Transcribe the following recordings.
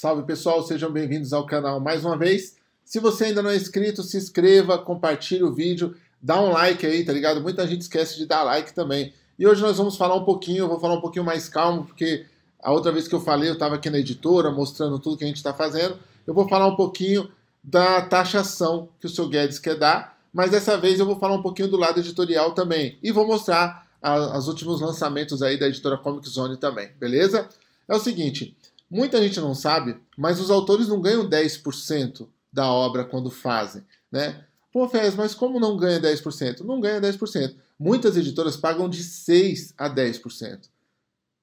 Salve pessoal, sejam bem-vindos ao canal mais uma vez. Se você ainda não é inscrito, se inscreva, compartilhe o vídeo, dá um like aí, tá ligado? Muita gente esquece de dar like também. E hoje nós vamos falar um pouquinho, eu vou falar um pouquinho mais calmo, porque a outra vez que eu falei, eu estava aqui na editora mostrando tudo que a gente está fazendo. Eu vou falar um pouquinho da taxação que o seu Guedes quer dar, mas dessa vez eu vou falar um pouquinho do lado editorial também. E vou mostrar os últimos lançamentos aí da editora Comic Zone também, beleza? É o seguinte, Muita gente não sabe, mas os autores não ganham 10% da obra quando fazem, né? Pô, Fez, mas como não ganha 10%? Não ganha 10%. Muitas editoras pagam de 6 a 10%.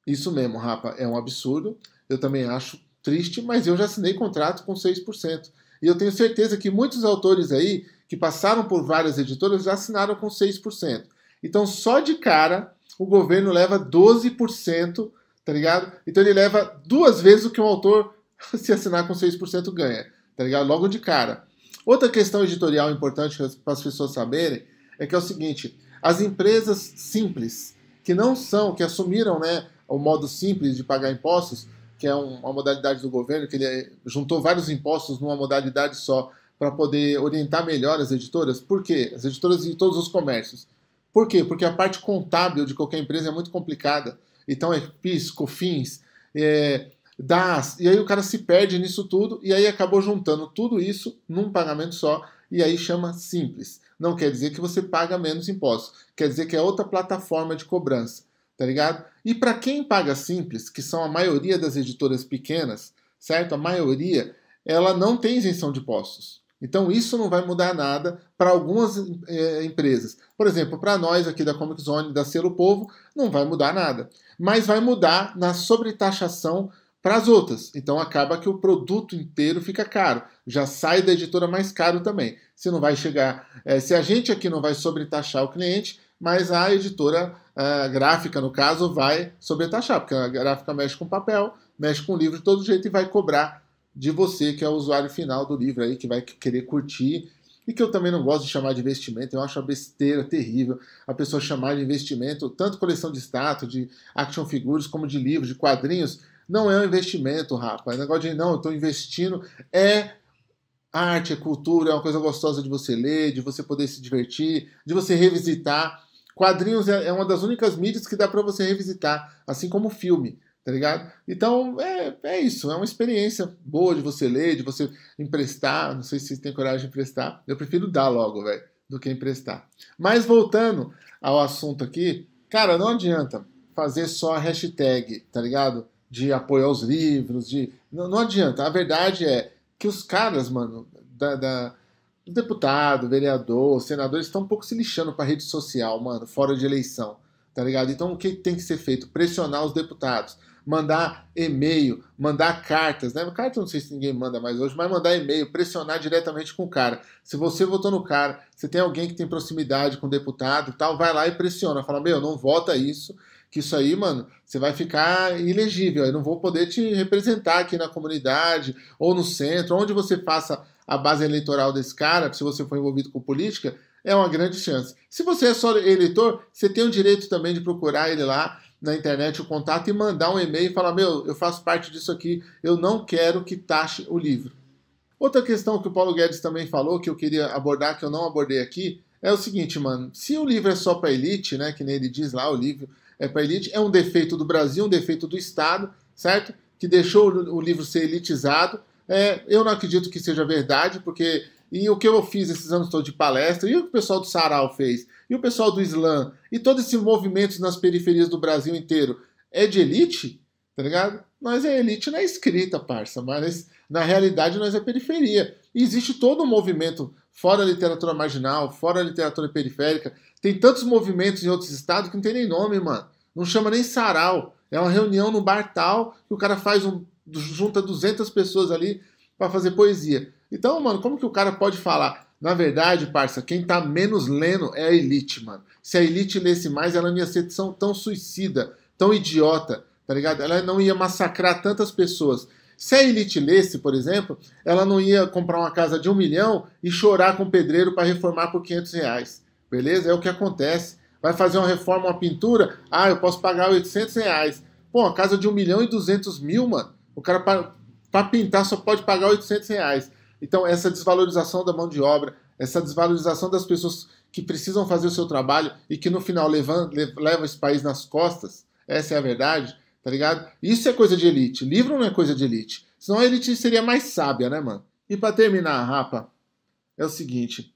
Isso mesmo, rapa, é um absurdo. Eu também acho triste, mas eu já assinei contrato com 6%. E eu tenho certeza que muitos autores aí que passaram por várias editoras já assinaram com 6%. Então, só de cara, o governo leva 12% tá ligado? Então ele leva duas vezes o que um autor, se assinar com 6%, ganha, tá ligado? Logo de cara. Outra questão editorial importante para as pessoas saberem é que é o seguinte: as empresas simples, que não são, que assumiram né, o modo simples de pagar impostos, que é uma modalidade do governo, que ele juntou vários impostos numa modalidade só para poder orientar melhor as editoras. Por quê? As editoras e todos os comércios. Por quê? Porque a parte contábil de qualquer empresa é muito complicada. Então é PIS, COFINS, é, DAS, e aí o cara se perde nisso tudo, e aí acabou juntando tudo isso num pagamento só, e aí chama simples. Não quer dizer que você paga menos impostos, quer dizer que é outra plataforma de cobrança, tá ligado? E para quem paga simples, que são a maioria das editoras pequenas, certo? A maioria, ela não tem isenção de impostos. Então isso não vai mudar nada para algumas é, empresas. Por exemplo, para nós aqui da Comic Zone, da Selo Povo, não vai mudar nada. Mas vai mudar na sobretaxação para as outras. Então acaba que o produto inteiro fica caro. Já sai da editora mais caro também. Se não vai chegar. É, se a gente aqui não vai sobretaxar o cliente, mas a editora a gráfica, no caso, vai sobretaxar, porque a gráfica mexe com papel, mexe com livro de todo jeito e vai cobrar de você que é o usuário final do livro aí, que vai querer curtir e que eu também não gosto de chamar de investimento, eu acho uma besteira terrível a pessoa chamar de investimento, tanto coleção de status, de action figures, como de livros, de quadrinhos, não é um investimento, rapaz. O é negócio de não, eu estou investindo é arte, é cultura, é uma coisa gostosa de você ler, de você poder se divertir, de você revisitar. Quadrinhos é, é uma das únicas mídias que dá para você revisitar, assim como filme tá ligado? Então é, é isso, é uma experiência boa de você ler, de você emprestar. Não sei se você tem coragem de emprestar. Eu prefiro dar logo, velho, do que emprestar. Mas voltando ao assunto aqui, cara, não adianta fazer só a hashtag, tá ligado? De apoio aos livros, de. Não, não adianta. A verdade é que os caras, mano, da, da o deputado, vereador, senador, estão um pouco se lixando para rede social, mano, fora de eleição, tá ligado? Então o que tem que ser feito? Pressionar os deputados, mandar e-mail, mandar cartas, né? Carta não sei se ninguém manda mais hoje, mas mandar e-mail, pressionar diretamente com o cara. Se você votou no cara, você tem alguém que tem proximidade com o deputado e tal, vai lá e pressiona, fala: "Meu, não vota isso". Que isso aí, mano, você vai ficar ilegível, eu não vou poder te representar aqui na comunidade ou no centro, onde você faça a base eleitoral desse cara, se você for envolvido com política, é uma grande chance. Se você é só eleitor, você tem o direito também de procurar ele lá na internet o contato e mandar um e-mail e falar: Meu, eu faço parte disso aqui, eu não quero que taxe o livro. Outra questão que o Paulo Guedes também falou, que eu queria abordar, que eu não abordei aqui, é o seguinte, mano: se o livro é só para elite, né, que nem ele diz lá, o livro é para elite, é um defeito do Brasil, um defeito do Estado, certo? Que deixou o livro ser elitizado. É, eu não acredito que seja verdade, porque e o que eu fiz esses anos todos de palestra, e o que o pessoal do Sarau fez, e o pessoal do Islã, e todos esses movimentos nas periferias do Brasil inteiro, é de elite? Tá ligado? Nós é elite na escrita, parça, mas na realidade nós é periferia. E existe todo um movimento fora a literatura marginal, fora a literatura periférica. Tem tantos movimentos em outros estados que não tem nem nome, mano. Não chama nem sarau. É uma reunião no bar tal que o cara faz um junta 200 pessoas ali para fazer poesia. Então, mano, como que o cara pode falar? Na verdade, parça, quem tá menos lendo é a elite, mano. Se a elite lesse mais, ela não ia ser tão, tão suicida, tão idiota, tá ligado? Ela não ia massacrar tantas pessoas. Se a elite lesse, por exemplo, ela não ia comprar uma casa de um milhão e chorar com o pedreiro para reformar por 500 reais. Beleza? É o que acontece. Vai fazer uma reforma, uma pintura? Ah, eu posso pagar 800 reais. Pô, a casa de 1 milhão e 200 mil, mano. O cara para pintar só pode pagar 800 reais. Então, essa desvalorização da mão de obra, essa desvalorização das pessoas que precisam fazer o seu trabalho e que no final levam, levam esse país nas costas, essa é a verdade, tá ligado? Isso é coisa de elite. Livro não é coisa de elite. Senão a elite seria mais sábia, né, mano? E para terminar, rapa, é o seguinte: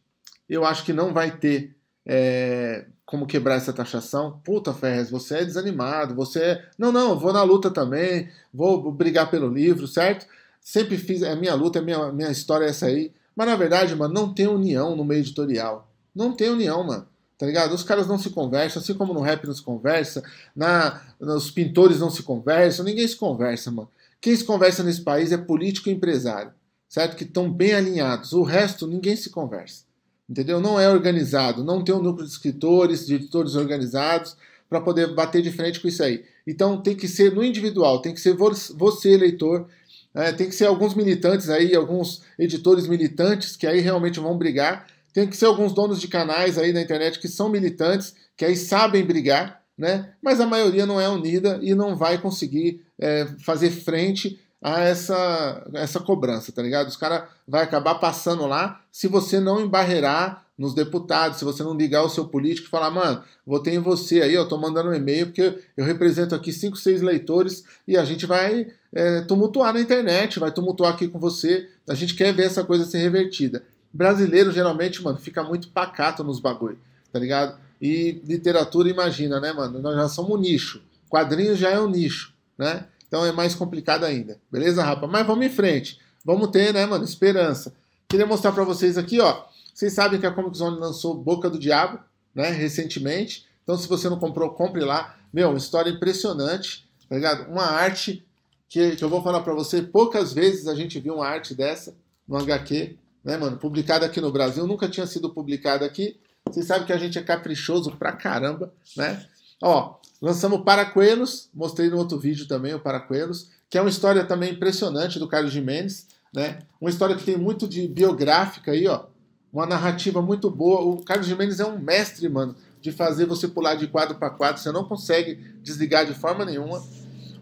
eu acho que não vai ter é, como quebrar essa taxação. Puta, Ferrez, você é desanimado, você é. Não, não, vou na luta também, vou brigar pelo livro, certo? Sempre fiz, é minha luta, é minha, minha história é essa aí. Mas na verdade, mano, não tem união no meio editorial. Não tem união, mano. Tá ligado? Os caras não se conversam, assim como no rap não se conversa, na, os pintores não se conversam, ninguém se conversa, mano. Quem se conversa nesse país é político e empresário, certo? Que estão bem alinhados. O resto, ninguém se conversa. Entendeu? Não é organizado, não tem um núcleo de escritores, de editores organizados para poder bater de frente com isso aí. Então tem que ser no individual, tem que ser você, eleitor, é, tem que ser alguns militantes aí, alguns editores militantes que aí realmente vão brigar. Tem que ser alguns donos de canais aí na internet que são militantes, que aí sabem brigar, né? Mas a maioria não é unida e não vai conseguir é, fazer frente a essa, essa cobrança, tá ligado? Os caras vai acabar passando lá se você não embarrear nos deputados, se você não ligar o seu político e falar, mano, votei em você aí, eu tô mandando um e-mail porque eu represento aqui 5, 6 leitores e a gente vai é, tumultuar na internet, vai tumultuar aqui com você, a gente quer ver essa coisa ser revertida. Brasileiro, geralmente, mano, fica muito pacato nos bagulho, tá ligado? E literatura, imagina, né, mano, nós já somos um nicho, quadrinhos já é um nicho, né? Então é mais complicado ainda, beleza, rapa? Mas vamos em frente, vamos ter, né, mano, esperança. Queria mostrar para vocês aqui, ó. Vocês sabem que a Comic Zone lançou Boca do Diabo, né, recentemente. Então, se você não comprou, compre lá. Meu, uma história impressionante, tá ligado? Uma arte que, que eu vou falar para você, poucas vezes a gente viu uma arte dessa no HQ, né, mano? Publicada aqui no Brasil, nunca tinha sido publicada aqui. Vocês sabem que a gente é caprichoso pra caramba, né? Ó, lançamos Paracuelos, mostrei no outro vídeo também o Paracuelos, que é uma história também impressionante do Carlos Jimenez. Né? Uma história que tem muito de biográfica aí, ó. Uma narrativa muito boa. O Carlos Jimenez é um mestre, mano, de fazer você pular de quadro para quadro. Você não consegue desligar de forma nenhuma.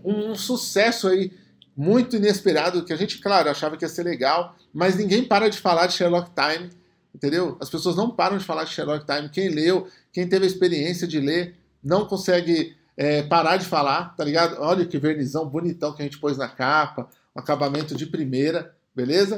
Um, um, sucesso aí muito inesperado, que a gente, claro, achava que ia ser legal, mas ninguém para de falar de Sherlock Time, entendeu? As pessoas não param de falar de Sherlock Time. Quem leu, quem teve a experiência de ler, não consegue é, parar de falar, tá ligado? Olha que vernizão bonitão que a gente pôs na capa, um acabamento de primeira. Beleza?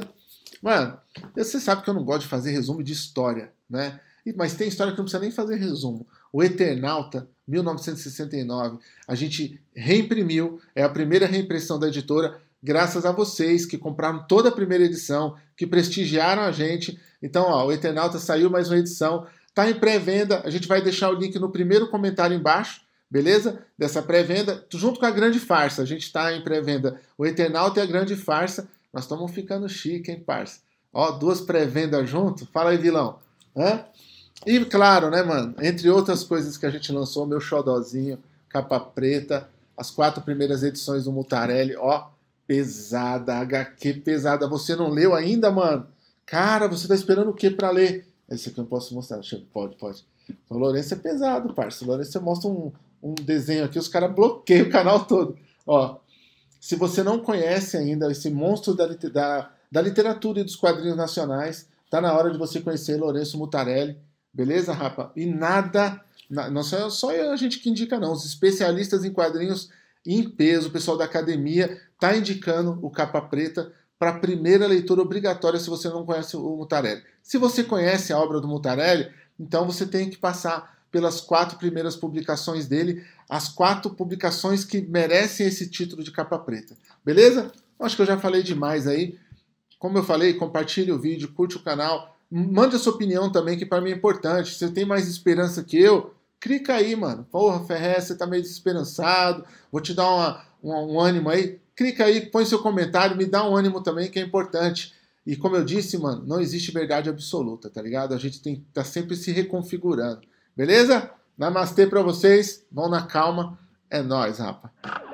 Mano, você sabe que eu não gosto de fazer resumo de história, né? Mas tem história que não precisa nem fazer resumo. O Eternauta, 1969, a gente reimprimiu, é a primeira reimpressão da editora, graças a vocês que compraram toda a primeira edição, que prestigiaram a gente. Então, ó, o Eternauta saiu mais uma edição, tá em pré-venda, a gente vai deixar o link no primeiro comentário embaixo, beleza? Dessa pré-venda, junto com a grande farsa. A gente tá em pré-venda. O Eternauta e a grande farsa nós estamos ficando chique, hein, parça? Ó, duas pré-vendas junto. Fala aí, vilão. Hã? E claro, né, mano? Entre outras coisas que a gente lançou, meu xodózinho, capa preta, as quatro primeiras edições do Mutarelli, ó, pesada, HQ pesada. Você não leu ainda, mano? Cara, você tá esperando o que para ler? Esse aqui eu não posso mostrar. Pode, pode. O então, Lourenço é pesado, parça. O Lourenço mostra um, um desenho aqui, os caras bloqueiam o canal todo. Ó, se você não conhece ainda esse monstro da, da, da literatura e dos quadrinhos nacionais, tá na hora de você conhecer Lourenço Mutarelli. Beleza, rapa? E nada, não só a gente que indica, não. Os especialistas em quadrinhos em peso, o pessoal da academia, tá indicando o Capa Preta para a primeira leitura obrigatória se você não conhece o Mutarelli. Se você conhece a obra do Mutarelli, então você tem que passar pelas quatro primeiras publicações dele, as quatro publicações que merecem esse título de capa preta. Beleza? Acho que eu já falei demais aí. Como eu falei, compartilhe o vídeo, curte o canal, mande a sua opinião também, que para mim é importante. Se você tem mais esperança que eu, clica aí, mano. Porra, Ferré, você tá meio desesperançado, vou te dar uma, uma, um ânimo aí. Clica aí, põe seu comentário, me dá um ânimo também, que é importante. E como eu disse, mano, não existe verdade absoluta, tá ligado? A gente tem que tá sempre se reconfigurando. Beleza? Namastê para vocês. Vão na calma. É nós, rapaz.